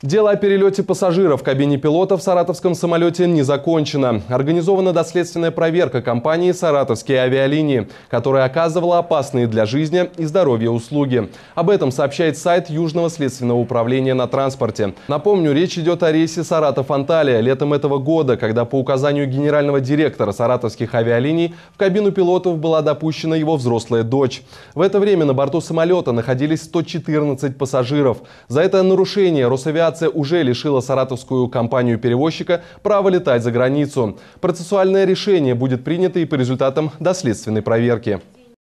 Дело о перелете пассажира в кабине пилота в саратовском самолете не закончено. Организована доследственная проверка компании «Саратовские авиалинии», которая оказывала опасные для жизни и здоровья услуги. Об этом сообщает сайт Южного следственного управления на транспорте. Напомню, речь идет о рейсе «Саратов-Анталия» летом этого года, когда по указанию генерального директора «Саратовских авиалиний» в кабину пилотов была допущена его взрослая дочь. В это время на борту самолета находились 114 пассажиров. За это нарушение Росавиация Авиация уже лишила саратовскую компанию-перевозчика права летать за границу. Процессуальное решение будет принято и по результатам доследственной проверки.